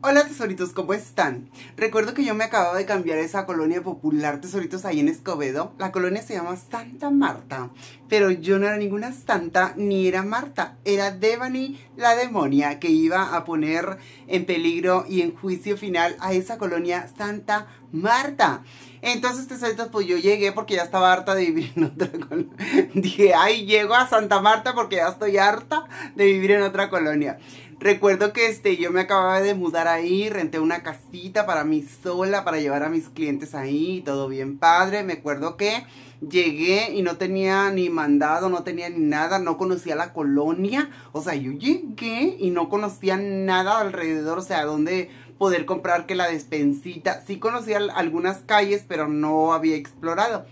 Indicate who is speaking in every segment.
Speaker 1: Hola tesoritos, ¿cómo están? Recuerdo que yo me acababa de cambiar esa colonia popular tesoritos ahí en Escobedo. La colonia se llama Santa Marta, pero yo no era ninguna santa ni era Marta, era Devani la demonia que iba a poner en peligro y en juicio final a esa colonia Santa Marta. Entonces tesoritos, pues yo llegué porque ya estaba harta de vivir en otra colonia. Dije, ay, llego a Santa Marta porque ya estoy harta de vivir en otra colonia. Recuerdo que este, yo me acababa de mudar ahí, renté una casita para mí sola, para llevar a mis clientes ahí, todo bien padre. Me acuerdo que llegué y no tenía ni mandado, no tenía ni nada, no conocía la colonia. O sea, yo llegué y no conocía nada alrededor, o sea, dónde poder comprar que la despensita. Sí conocía algunas calles, pero no había explorado.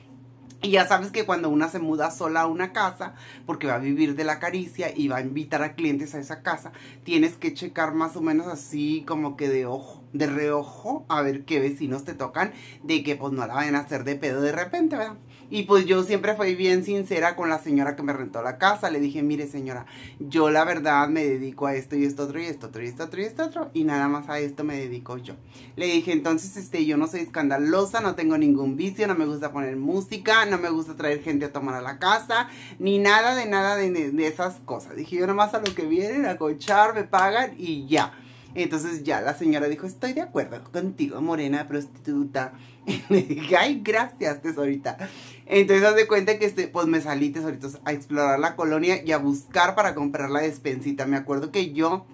Speaker 1: Y ya sabes que cuando una se muda sola a una casa, porque va a vivir de la caricia y va a invitar a clientes a esa casa, tienes que checar más o menos así como que de ojo, de reojo, a ver qué vecinos te tocan, de que pues no la vayan a hacer de pedo de repente, ¿verdad? Y pues yo siempre fui bien sincera con la señora que me rentó la casa. Le dije, mire señora, yo la verdad me dedico a esto y esto otro y esto otro y esto otro y esto otro. Y nada más a esto me dedico yo. Le dije, entonces este, yo no soy escandalosa, no tengo ningún vicio, no me gusta poner música, no me gusta traer gente a tomar a la casa, ni nada de nada de, esas cosas. Dije, yo nada más a lo que vienen, a cochar, me pagan y ya. Entonces ya la señora dijo, estoy de acuerdo contigo, morena prostituta. Y le dije, ay, gracias, tesorita. Entonces haz de cuenta que este, pues me salí, tesoritos, a explorar la colonia y a buscar para comprar la despensita. Me acuerdo que yo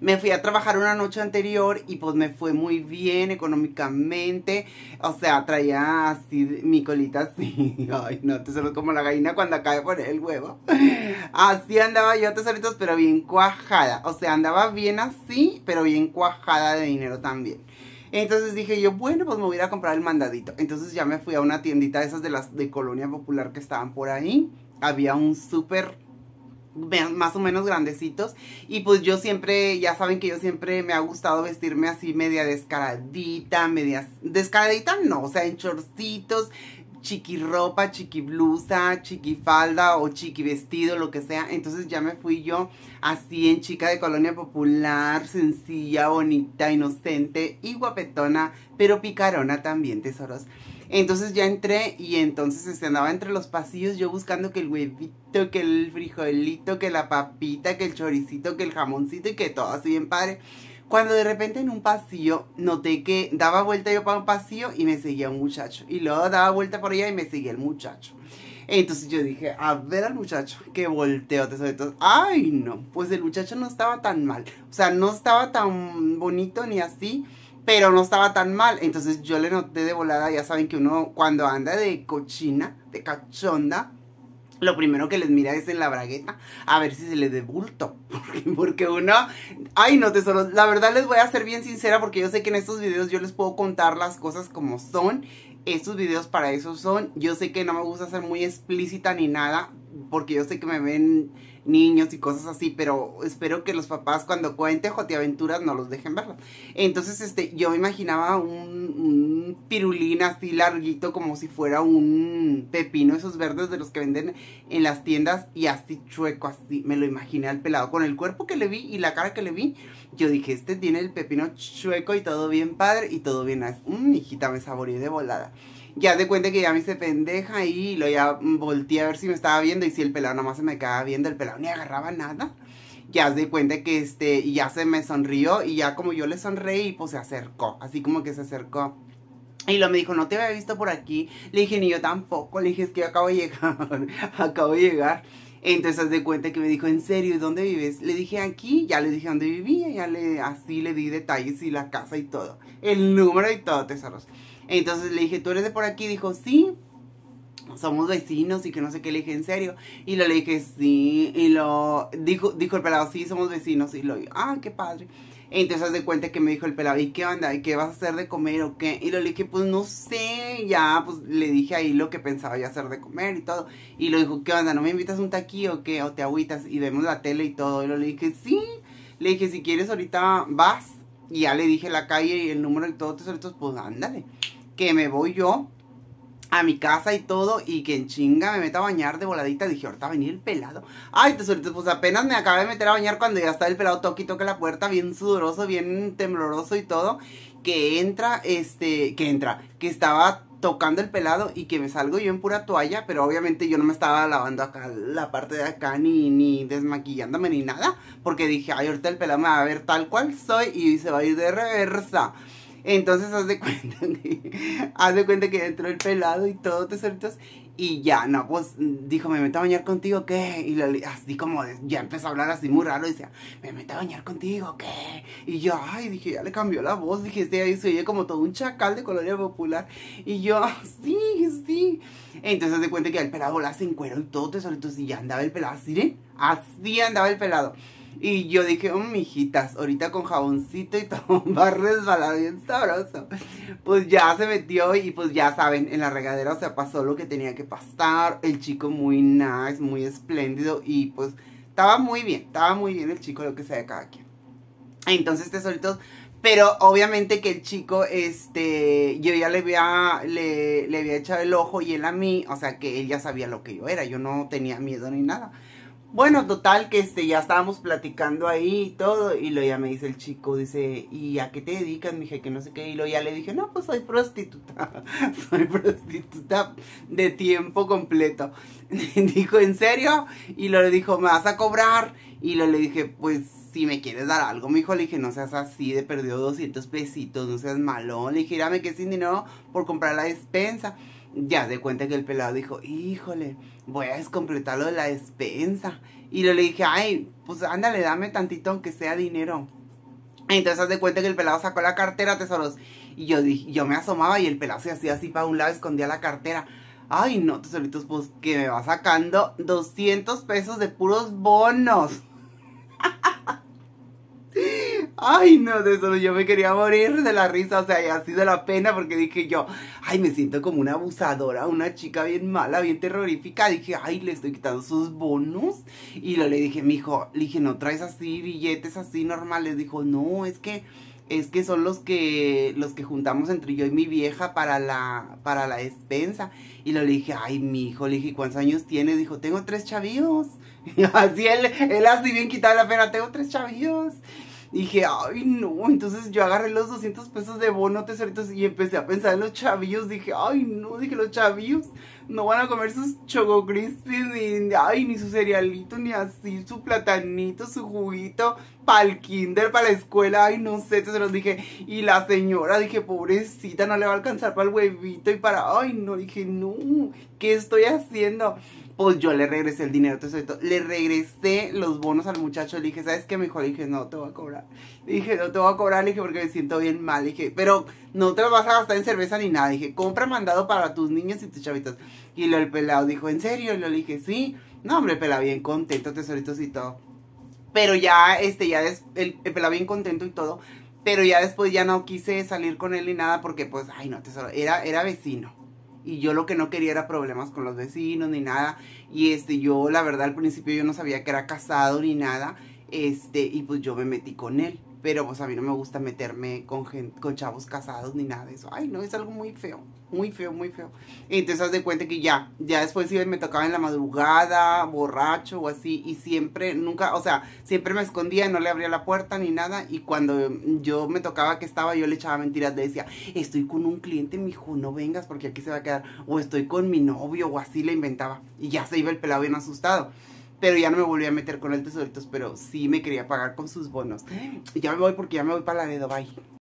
Speaker 1: me fui a trabajar una noche anterior y pues me fue muy bien económicamente. O sea, traía así mi colita así. Ay, no, te sabes como la gallina cuando acaba de poner el huevo. Así andaba yo, tesoritos, pero bien cuajada. O sea, andaba bien así, pero bien cuajada de dinero también. Entonces dije yo, bueno, pues me voy a ir a comprar el mandadito. Entonces ya me fui a una tiendita de esas de las de Colonia Popular que estaban por ahí. Había un súper más o menos grandecitos y pues yo siempre, ya saben que yo siempre me ha gustado vestirme así media descaradita, media descaradita no, o sea en chorcitos, chiqui ropa, chiqui blusa, chiqui falda o chiqui vestido, lo que sea. Entonces ya me fui yo así en chica de colonia popular, sencilla, bonita, inocente y guapetona, pero picarona también, tesoros. Entonces ya entré y entonces se este, andaba entre los pasillos yo buscando que el huevito, que el frijolito, que la papita, que el choricito, que el jamoncito y que todo así bien padre. Cuando de repente en un pasillo noté que daba vuelta yo para un pasillo y me seguía un muchacho. Y luego daba vuelta por allá y me seguía el muchacho. Entonces yo dije, a ver al muchacho, que volteo, Entonces, ay no, pues el muchacho no estaba tan mal. O sea, no estaba tan bonito ni así pero no estaba tan mal. Entonces yo le noté de volada, ya saben que uno cuando anda de cochina, de cachonda, lo primero que les mira es en la bragueta, a ver si se le de bulto. porque uno, ay no tesoros, la verdad les voy a ser bien sincera porque yo sé que en estos videos yo les puedo contar las cosas como son. Estos videos para eso son. Yo sé que no me gusta ser muy explícita ni nada, porque yo sé que me ven niños y cosas así, pero espero que los papás cuando cuente Aventuras no los dejen ver Entonces, este, yo me imaginaba un, pirulín así larguito, como si fuera un pepino, esos verdes de los que venden en las tiendas, y así chueco, así, me lo imaginé al pelado. Con el cuerpo que le vi y la cara que le vi, yo dije, este tiene el pepino chueco y todo bien padre y todo bien, mm, hijita, me saboreé de volada ya de cuenta que ya me hice pendeja y lo ya volteé a ver si me estaba viendo y si el pelado nomás más se me quedaba viendo, el pelado ni agarraba nada. Ya de cuenta que este, ya se me sonrió y ya como yo le sonreí, pues se acercó, así como que se acercó. Y lo me dijo, no te había visto por aquí. Le dije, ni yo tampoco. Le dije, es que yo acabo de llegar. acabo de llegar. Entonces de cuenta que me dijo, ¿en serio? ¿Y dónde vives? Le dije aquí, ya le dije dónde vivía, ya le, así le di detalles y la casa y todo. El número y todo, tesoros. Entonces le dije, ¿tú eres de por aquí? Dijo, sí, somos vecinos y que no sé qué. Le dije, ¿en serio? Y lo le dije, sí. Y lo dijo, dijo el pelado, sí, somos vecinos. Y lo ah, qué padre. entonces de cuenta que me dijo el pelado, ¿y qué onda? ¿Y qué vas a hacer de comer o qué? Y lo le dije, pues no sé, ya, pues le dije ahí lo que pensaba yo hacer de comer y todo. Y lo dijo, ¿qué onda? ¿No me invitas un taquí o qué? O te agüitas y vemos la tele y todo. Y lo le dije, sí. Le dije, si quieres ahorita vas. Y ya le dije la calle y el número y todo, entonces pues ándale que me voy yo a mi casa y todo, y que en chinga me meta a bañar de voladita. Dije, ahorita va a venir el pelado. Ay, te pues apenas me acabé de meter a bañar cuando ya estaba el pelado toque y toque la puerta, bien sudoroso, bien tembloroso y todo. Que entra, este, que entra, que estaba tocando el pelado y que me salgo yo en pura toalla, pero obviamente yo no me estaba lavando acá la parte de acá ni, ni desmaquillándome ni nada, porque dije, ay, ahorita el pelado me va a ver tal cual soy y se va a ir de reversa. Entonces haz de cuenta que, haz de cuenta que entró el pelado y todo, tesoritos. Y ya, no, pues dijo, me meto a bañar contigo, ¿qué? Y así como ya empezó a hablar así muy raro. Y decía, me meto a bañar contigo, ¿qué? Y yo, ay, dije, ya le cambió la voz. Dije, este ahí se oye como todo un chacal de color popular. Y yo, ah, sí, sí. Entonces de cuenta que el pelado la se cuero y todo tesoritos. Y ya andaba el pelado así, Así andaba el pelado. Y yo dije, oh, mijitas, ahorita con jaboncito y todo va a resbalar bien sabroso. Pues ya se metió y pues ya saben, en la regadera, o sea, pasó lo que tenía que pasar. El chico muy nice, muy espléndido y pues estaba muy bien, estaba muy bien el chico, lo que sea de cada quien. Entonces, tesoritos, pero obviamente que el chico, este, yo ya le había, le, le había echado el ojo y él a mí, o sea que él ya sabía lo que yo era, yo no tenía miedo ni nada. Bueno, total, que este, ya estábamos platicando ahí y todo, y lo ya me dice el chico, dice, ¿y a qué te dedicas? Me dije que no sé qué, y lo ya le dije, no, pues soy prostituta, soy prostituta de tiempo completo. dijo, ¿en serio? Y lo le dijo, ¿me vas a cobrar? Y lo le dije, pues si me quieres dar algo, mi hijo, le dije, no seas así, de perdió 200 pesitos, no seas malón, le dije, dame que sin dinero por comprar la despensa ya de cuenta que el pelado dijo, híjole, voy a descompletar de la despensa. Y yo le dije, ay, pues ándale, dame tantito aunque sea dinero. Entonces haz de cuenta que el pelado sacó la cartera, tesoros. Y yo, yo me asomaba y el pelado se hacía así para un lado, escondía la cartera. Ay, no, tesoritos, pues que me va sacando 200 pesos de puros bonos. Ay, no, de eso yo me quería morir de la risa, o sea, y así de la pena, porque dije yo, ay, me siento como una abusadora, una chica bien mala, bien terrorífica. Dije, ay, le estoy quitando sus bonos. Y lo, le dije, mi hijo, le dije, no traes así billetes así normales. Dijo, no, es que es que son los que los que juntamos entre yo y mi vieja para la para la despensa y le dije ay mi hijo le dije cuántos años tiene dijo tengo tres chavíos! y así él él así bien quitado la pena tengo tres chavillos dije, ay, no. Entonces yo agarré los 200 pesos de bono tesoritos y empecé a pensar en los chavillos. Dije, ay, no. Dije, los chavillos no van a comer sus choco ni, ay, ni su cerealito, ni así, su platanito, su juguito, para el kinder, para la escuela. Ay, no sé. Entonces los dije, y la señora, dije, pobrecita, no le va a alcanzar para el huevito y para, ay, no. Dije, no, ¿qué estoy haciendo? pues yo le regresé el dinero, tesorito le regresé los bonos al muchacho, le dije, ¿sabes qué? Me dijo, le dije, no, te voy a cobrar, le dije, no te voy a cobrar, le dije, porque me siento bien mal, le dije, pero no te lo vas a gastar en cerveza ni nada, le dije, compra mandado para tus niños y tus chavitos, y lo el pelado dijo, ¿en serio? Y le dije, sí, no, hombre, pelado, bien contento, tesoritos y todo, pero ya, este, ya, des, el, el pelado bien contento y todo, pero ya después ya no quise salir con él ni nada, porque pues, ay, no, tesoro, era, era vecino, y yo lo que no quería era problemas con los vecinos ni nada y este yo la verdad al principio yo no sabía que era casado ni nada este y pues yo me metí con él pero pues a mí no me gusta meterme con, gente, con chavos casados ni nada de eso. Ay, no, es algo muy feo, muy feo, muy feo. Entonces haz de cuenta que ya, ya después sí me tocaba en la madrugada, borracho o así, y siempre, nunca, o sea, siempre me escondía, no le abría la puerta ni nada, y cuando yo me tocaba que estaba, yo le echaba mentiras, le decía, estoy con un cliente, mijo, no vengas porque aquí se va a quedar, o estoy con mi novio, o así le inventaba, y ya se iba el pelado bien asustado pero ya no me volví a meter con el tesoritos, pero sí me quería pagar con sus bonos. Ya me voy porque ya me voy para la de bye.